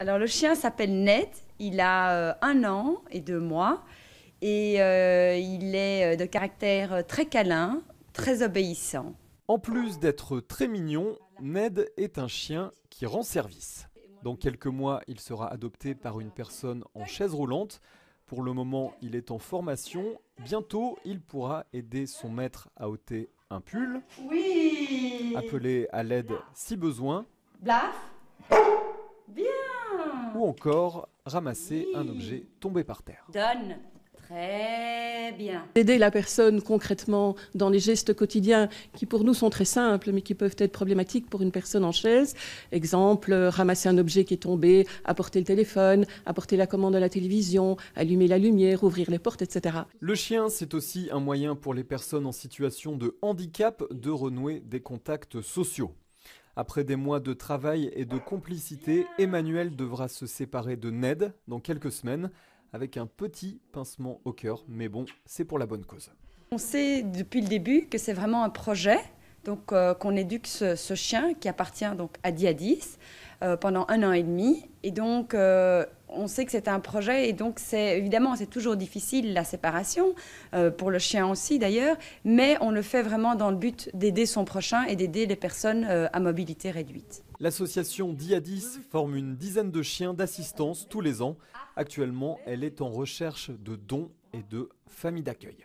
Alors le chien s'appelle Ned, il a euh, un an et deux mois et euh, il est euh, de caractère très câlin, très obéissant. En plus d'être très mignon, Ned est un chien qui rend service. Dans quelques mois, il sera adopté par une personne en chaise roulante. Pour le moment, il est en formation. Bientôt, il pourra aider son maître à ôter un pull. Oui Appeler à l'aide si besoin. Blaf Bien Ou encore ramasser un objet tombé par terre. Donne Très bien. Aider la personne concrètement dans les gestes quotidiens qui pour nous sont très simples mais qui peuvent être problématiques pour une personne en chaise. Exemple, ramasser un objet qui est tombé, apporter le téléphone, apporter la commande à la télévision, allumer la lumière, ouvrir les portes, etc. Le chien, c'est aussi un moyen pour les personnes en situation de handicap de renouer des contacts sociaux. Après des mois de travail et de complicité, Emmanuel devra se séparer de Ned dans quelques semaines avec un petit pincement au cœur, mais bon, c'est pour la bonne cause. On sait depuis le début que c'est vraiment un projet donc, euh, qu'on éduque ce, chien qui appartient donc à Diadis euh, pendant un an et demi. Et donc, euh, on sait que c'est un projet et donc c'est évidemment c'est toujours difficile la séparation pour le chien aussi d'ailleurs, mais on le fait vraiment dans le but d'aider son prochain et d'aider les personnes à mobilité réduite. L'association Diadis forme une dizaine de chiens d'assistance tous les ans. Actuellement, elle est en recherche de dons et de familles d'accueil.